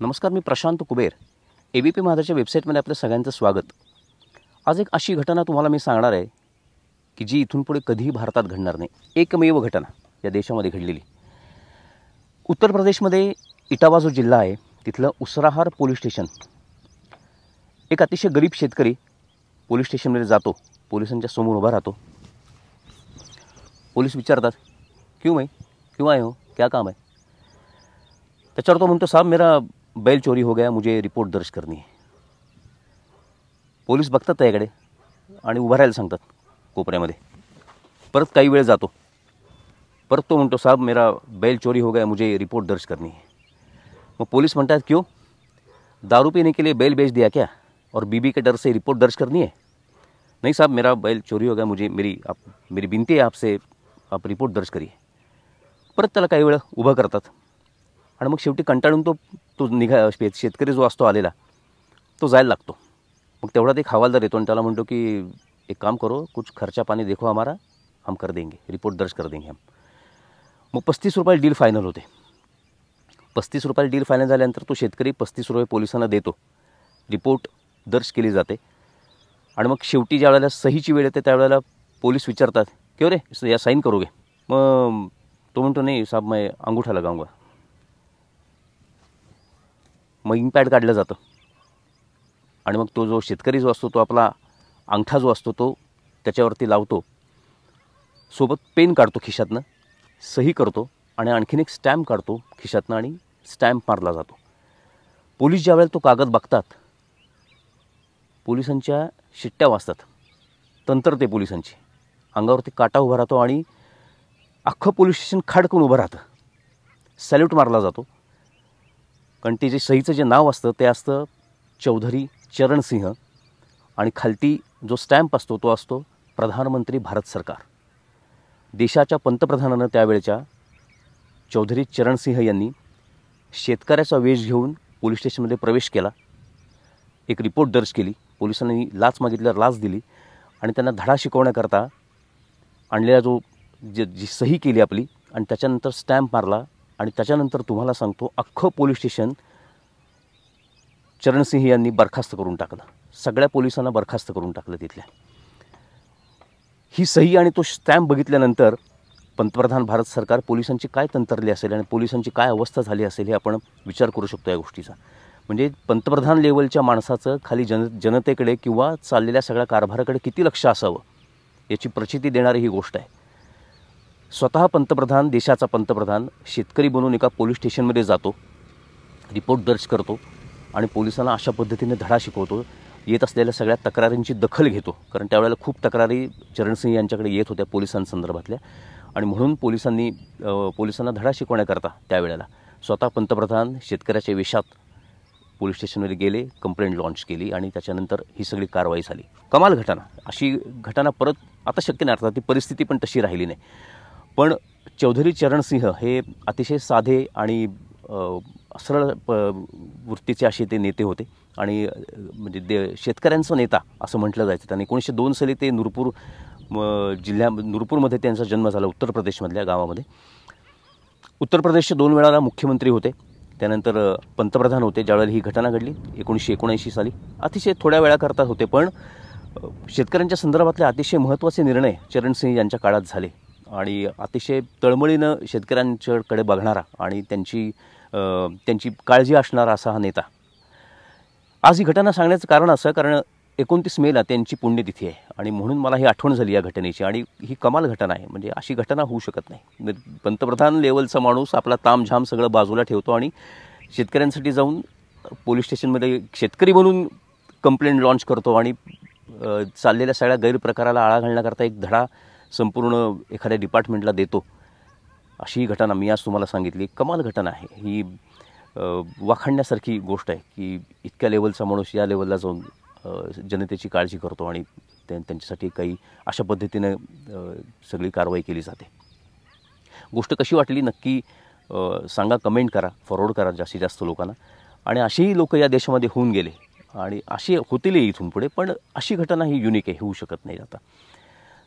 नमस्कार मी Prashant Kuber A B P महादाच्या वेबसाईटमध्ये आपल्या सगळ्यांचं स्वागत आज एक अशी घटना तुम्हाला मी सांगणार आहे की जी इथून पुढे कधीही भारतात घडणार नाही एकमेव घटना या देशामध्ये घडलेली उत्तर प्रदेशमध्ये इटावा जो जिल्हा आहे तिथलं उसराहार पोलीस स्टेशन एक अतिशय गरीब शेतकरी पोलीस स्टेशनमध्ये जातो पोलिसांच्या समोर उभा राहतो पोलीस विचारतात क्यू माई क्यू आहे हो क्या काम आहे त्याच्यावर तो म्हणतो साहेब मेरा बैल चोरी हो गया मुझे रिपोर्ट दर्ज करनी है पोलीस बघतात त्याकडे आणि उभं राहायला सांगतात कोपऱ्यामध्ये परत काही वेळ जातो परत तो म्हणतो साहेब मेरा बैल चोरी हो गया मुझे रिपोर्ट दर्ज करनी है मग पोलीस म्हणतात क्यों दारू पीने के लिए बैल बेच दिया क्या और बीबी के डर से रिपोर्ट दर्ज करनी है नहीं साहब मेरा बैल चोरी हो गया मुझे मेरी आप मेरी विनती आहे आपसे आप रिपोर्ट दर्ज करिए परत त्याला काही वेळ उभं करतात आणि मग शेवटी कंटाळून तो तो निघा शेतकरी जो असतो आलेला तो जायला लागतो मग तेवढा एक हवालदार येतो आणि त्याला म्हणतो की एक काम करो कुछ खर्चा पाणी देखो हमारा हम कर देंगे रिपोर्ट दर्ज कर देंगे हम मग पस्तीस रुपयाला डील फायनल होते पस्तीस रुपयाला डील फायनल झाल्यानंतर तो शेतकरी पस्तीस रुपये पोलिसांना देतो रिपोर्ट दर्ज केली जाते आणि मग शेवटी ज्या वेळेला सहीची वेळ येते त्यावेळेला पोलीस विचारतात किंवा रे या साईन करू गे मग तो म्हणतो नाही साहेब मैं अंगूठा लगाऊंगा मग पॅड काढलं जातं आणि मग तो जो शेतकरी जो असतो तो आपला अंगठा जो असतो तो त्याच्यावरती लावतो सोबत पेन काढतो खिशातनं सही करतो आणि आणखीन एक स्टॅम्प काढतो खिशातनं आणि स्टॅम्प मारला जातो पोलीस ज्या वेळेला तो कागद बघतात पोलिसांच्या शिट्ट्या वाचतात तंत्र ते पोलिसांची अंगावरती काटा उभा राहतो आणि अख्खं पोलीस स्टेशन खाडकून उभं राहतं सॅल्यूट मारला जातो पण ते जे सहीचं जे नाव असतं ते असतं चौधरी चरणसिंह आणि खालती जो स्टॅम्प असतो तो असतो प्रधानमंत्री भारत सरकार देशाच्या पंतप्रधानानं त्यावेळच्या चौधरी चरणसिंह यांनी शेतकऱ्याचा वेश घेऊन पोलीस स्टेशनमध्ये प्रवेश केला एक रिपोर्ट दर्ज केली पोलिसांनी लाच मागितल्यावर लाच दिली आणि त्यांना धडा शिकवण्याकरता आणलेला जो जे जी सही केली आपली आणि त्याच्यानंतर स्टॅम्प मारला आणि त्याच्यानंतर तुम्हाला सांगतो अख्खं पोलीस स्टेशन चरणसिंह यांनी बरखास्त करून टाकलं सगळ्या पोलिसांना बरखास्त करून टाकलं तिथल्या ही सही आणि तो स्टॅम्प बघितल्यानंतर पंतप्रधान भारत सरकार पोलिसांची काय तंत्रली असेल आणि पोलिसांची काय अवस्था झाली असेल हे आपण विचार करू शकतो या गोष्टीचा म्हणजे पंतप्रधान लेवलच्या माणसाचं खाली जन जनतेकडे किंवा चाललेल्या सगळ्या कारभाराकडे किती लक्ष असावं याची प्रचिती देणारी ही गोष्ट आहे स्वतः पंतप्रधान देशाचा पंतप्रधान शेतकरी बनून एका पोलीस स्टेशनमध्ये जातो रिपोर्ट दर्ज करतो आणि पोलिसांना अशा पद्धतीने धडा शिकवतो येत असलेल्या सगळ्या तक्रारींची दखल घेतो कारण त्यावेळेला खूप तक्रारी चरणसिंह यांच्याकडे येत होत्या पोलिसांसंदर्भातल्या आणि म्हणून पोलिसांनी पोलिसांना धडा शिकवण्याकरता त्यावेळेला स्वतः पंतप्रधान शेतकऱ्याच्या वेशात पोलीस स्टेशनमध्ये गेले कंप्लेंट लॉन्च केली आणि त्याच्यानंतर ही सगळी कारवाई झाली कमाल घटना अशी घटना परत आता शक्य नाही अर्थात ती परिस्थिती पण तशी राहिली नाही पण चौधरी चरणसिंह हे अतिशय साधे आणि सरळ प वृत्तीचे असे ते नेते होते आणि म्हणजे दे शेतकऱ्यांचा नेता असं म्हटलं जायचं त्यांनी एकोणीसशे दोन साली ते नूरपूर जिल्ह्या नूरपूरमध्ये त्यांचा जन्म झाला उत्तर प्रदेशमधल्या गावामध्ये उत्तर प्रदेशचे दोन वेळाला मुख्यमंत्री होते त्यानंतर पंतप्रधान होते ज्यावेळेला ही घटना घडली एकोणीसशे एकोणऐंशी साली अतिशय थोड्या वेळाकरता होते पण शेतकऱ्यांच्या संदर्भातले अतिशय महत्त्वाचे निर्णय चरणसिंह यांच्या काळात झाले आणि अतिशय तळमळीनं शेतकऱ्यांच्याकडे बघणारा आणि त्यांची त्यांची काळजी असणारा असा हा नेता आज ही घटना सांगण्याचं कारण असं कारण एकोणतीस मेला त्यांची पुण्यतिथी आहे आणि म्हणून मला ही आठवण झाली या घटनेची आणि ही कमाल घटना आहे म्हणजे अशी घटना होऊ शकत नाही म्हणजे पंतप्रधान लेवलचा माणूस आपला तामझाम सगळं बाजूला ठेवतो आणि शेतकऱ्यांसाठी जाऊन पोलीस स्टेशनमध्ये शेतकरी म्हणून कंप्लेंट लॉन्च करतो आणि चाललेल्या सगळ्या गैरप्रकाराला आळा घालण्याकरता एक धडा संपूर्ण एखाद्या डिपार्टमेंटला देतो अशी घटना मी आज तुम्हाला सांगितली कमाल घटना आहे ही वाखाणण्यासारखी गोष्ट आहे की इतक्या लेवलचा माणूस या लेवलला जाऊन जनतेची काळजी करतो आणि त्यांच्यासाठी काही अशा पद्धतीनं सगळी कारवाई केली जाते गोष्ट कशी वाटली नक्की सांगा कमेंट करा फॉरवर्ड करा जास्तीत जास्त लोकांना आणि असेही लोक या देशामध्ये होऊन गेले आणि असे होतील इथून पुढे पण अशी घटना ही युनिक आहे होऊ शकत नाही आता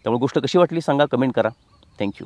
त्यामुळे गोष्ट कशी वाटली सांगा कमेंट करा थँक्यू